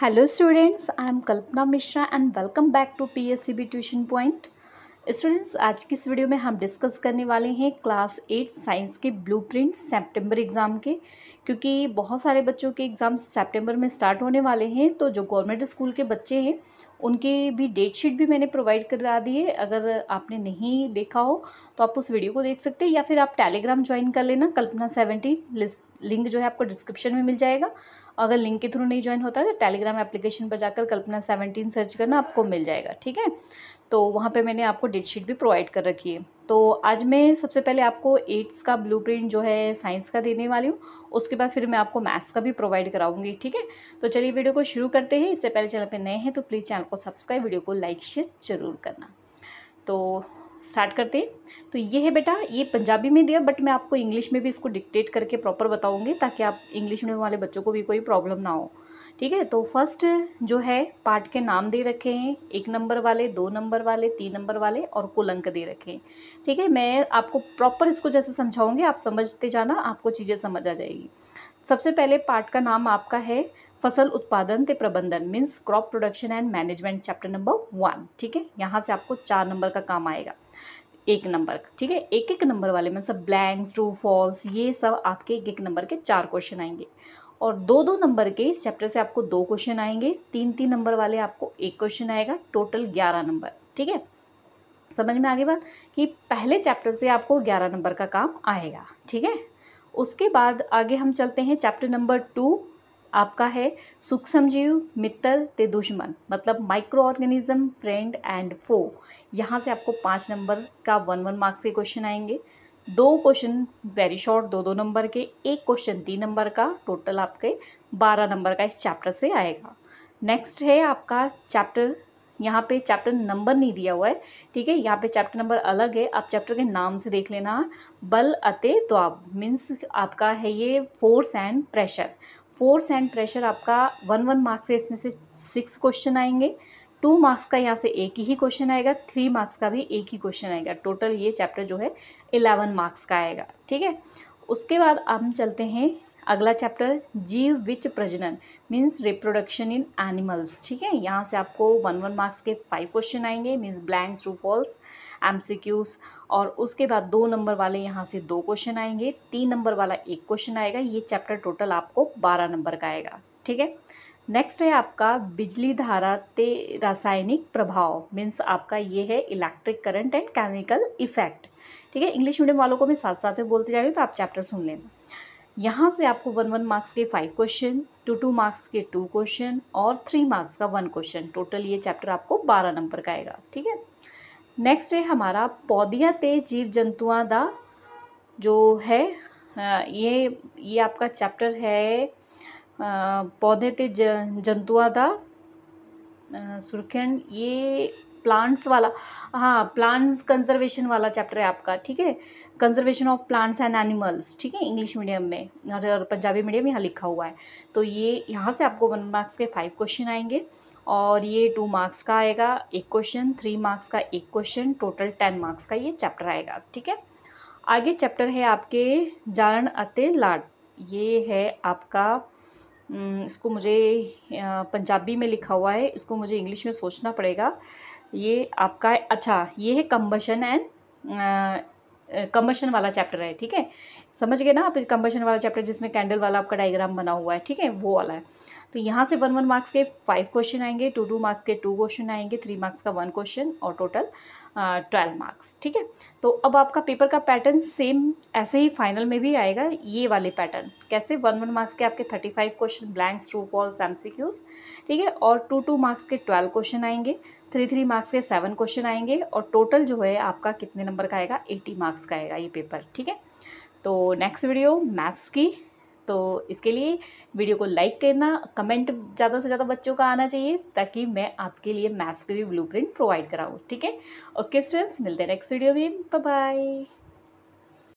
Hello students, I am Kalpana Mishra and welcome back to PSCB Tuition Point. Students आज की इस video में हम डिस्कस करने वाले हैं क्लास एट साइंस के ब्लूप्रिंट सितंबर एग्ज़ाम के क्योंकि बहुत सारे बच्चों के एग्ज़ाम सितंबर में स्टार्ट होने वाले हैं तो जो गवर्नमेंट स्कूल के बच्चे हैं उनके भी डेट शीट भी मैंने प्रोवाइड करा दी है अगर आपने नहीं देखा हो तो आप उस वीडियो को देख सकते हैं या फिर आप टेलीग्राम ज्वाइन कर लेना कल्पना सेवेंटी लिंक जो है आपको डिस्क्रिप्शन में मिल जाएगा अगर लिंक के थ्रू नहीं ज्वाइन होता है तो टेलीग्राम एप्लीकेशन पर जाकर कल्पना सेवनटीन सर्च करना आपको मिल जाएगा ठीक है तो वहाँ पे मैंने आपको डेट शीट भी प्रोवाइड कर रखी है तो आज मैं सबसे पहले आपको एट्स का ब्लूप्रिंट जो है साइंस का देने वाली हूँ उसके बाद फिर मैं आपको मैथ्स का भी प्रोवाइड कराऊंगी ठीक है तो चलिए वीडियो को शुरू करते हैं इससे पहले चैनल पे नए हैं तो प्लीज़ चैनल को सब्सक्राइब वीडियो को लाइक शेयर ज़रूर करना तो स्टार्ट करते हैं तो ये है बेटा ये पंजाबी में दिया बट मैं आपको इंग्लिश में भी इसको डिक्टेट करके प्रॉपर बताऊँगी ताकि आप इंग्लिश मीडियम वाले बच्चों को भी कोई प्रॉब्लम ना हो ठीक है तो फर्स्ट जो है पार्ट के नाम दे रखे हैं एक नंबर वाले दो नंबर वाले तीन नंबर वाले और कुल अंक दे रखे हैं ठीक है मैं आपको प्रॉपर इसको जैसे समझाऊंगी आप समझते जाना आपको चीज़ें समझ आ जाएगी सबसे पहले पार्ट का नाम आपका है फसल उत्पादन ते प्रबंधन means crop production and management chapter number one ठीक है यहाँ से आपको चार नंबर का काम आएगा एक नंबर ठीक है एक एक नंबर वाले में सब ब्लैंक्स ट्रू फॉल्स ये सब आपके एक एक नंबर के चार क्वेश्चन आएंगे और दो दो नंबर के इस चैप्टर से आपको दो क्वेश्चन आएंगे तीन तीन नंबर वाले आपको एक क्वेश्चन आएगा टोटल ग्यारह नंबर ठीक है समझ में आगे बात कि पहले चैप्टर से आपको ग्यारह नंबर का काम आएगा ठीक है उसके बाद आगे हम चलते हैं चैप्टर नंबर टू आपका है सूक्ष्म जीव मित्र ते दुश्मन मतलब microorganism friend and foe यहाँ से आपको पाँच नंबर का वन वन मार्क्स के क्वेश्चन आएंगे दो क्वेश्चन वेरी शॉर्ट दो दो नंबर के एक क्वेश्चन तीन नंबर का टोटल आपके बारह नंबर का इस चैप्टर से आएगा नेक्स्ट है आपका चैप्टर यहाँ पे चैप्टर नंबर नहीं दिया हुआ है ठीक है यहाँ पे चैप्टर नंबर अलग है आप चैप्टर के नाम से देख लेना बल अते द्वाब मीन्स आपका है ये force and pressure force and pressure आपका वन वन मार्क्स से इसमें से सिक्स क्वेश्चन आएंगे टू मार्क्स का यहाँ से एक ही क्वेश्चन आएगा थ्री मार्क्स का भी एक ही क्वेश्चन आएगा टोटल ये चैप्टर जो है इलेवन मार्क्स का आएगा ठीक है उसके बाद हम चलते हैं अगला चैप्टर जीव विच प्रजनन मीन्स रिप्रोडक्शन इन एनिमल्स ठीक है यहाँ से आपको वन वन मार्क्स के फाइव क्वेश्चन आएंगे means blanks true false MCQs और उसके बाद दो नंबर वाले यहाँ से दो क्वेश्चन आएंगे तीन नंबर वाला एक क्वेश्चन आएगा ये चैप्टर टोटल आपको बारह नंबर का आएगा ठीक है नेक्स्ट है आपका बिजली धारा ते रासायनिक प्रभाव मीन्स आपका ये है electric current and chemical effect ठीक है इंग्लिश मीडियम वालों को मैं साथ साथ में बोलते जा रही हूँ तो आप चैप्टर सुन लें यहाँ से आपको वन वन मार्क्स के five question two two marks के टू क्वेश्चन और थ्री मार्क्स का वन क्वेश्चन टोटल ये चैप्टर आपको बारह नंबर का आएगा ठीक है नेक्स्ट है हमारा पौधिया ते जीव जंतुआ दा जो है ये ये आपका चैप्टर है पौधे थे का सुरखण ये प्लांट्स वाला हाँ प्लांट्स कंजर्वेशन वाला चैप्टर है आपका ठीक है conservation of plants and animals ठीक है इंग्लिश मीडियम में और पंजाबी मीडियम यहाँ लिखा हुआ है तो ये यहाँ से आपको वन मार्क्स के फाइव क्वेश्चन आएंगे और ये टू मार्क्स का आएगा एक क्वेश्चन थ्री मार्क्स का एक क्वेश्चन टोटल टेन मार्क्स का ये चैप्टर आएगा ठीक है आगे चैप्टर है आपके जारण अते लाड ये है आपका हम्म, इसको मुझे पंजाबी में लिखा हुआ है इसको मुझे इंग्लिश में सोचना पड़ेगा ये आपका अच्छा ये है कम्बशन एंड कम्बशन वाला चैप्टर है ठीक है समझ गए ना आप कम्बशन वाला चैप्टर जिसमें कैंडल वाला आपका डायग्राम बना हुआ है ठीक है वो वाला है तो यहाँ से वन वन मार्क्स के फाइव क्वेश्चन आएंगे टू टू मार्क्स के टू क्वेश्चन आएंगे थ्री मार्क्स का वन क्वेश्चन और टोटल ट्वेल्व मार्क्स ठीक है तो अब आपका पेपर का पैटर्न सेम ऐसे ही फाइनल में भी आएगा ये वाले पैटर्न कैसे वन वन मार्क्स के आपके thirty five question blanks true false M ठीक है और टू टू मार्क्स के ट्वेल्व क्वेश्चन आएंगे थ्री थ्री मार्क्स के सेवन क्वेश्चन आएंगे और टोटल जो है आपका कितने नंबर का आएगा एटी मार्क्स का आएगा ये पेपर ठीक है तो नेक्स्ट वीडियो मैथ्स की तो इसके लिए वीडियो को लाइक करना कमेंट ज़्यादा से ज़्यादा बच्चों का आना चाहिए ताकि मैं आपके लिए मैथ्स के भी ब्लू प्रोवाइड कराऊँ ठीक है ओके स्टूडेंट्स मिलते हैं नेक्स्ट वीडियो में बाय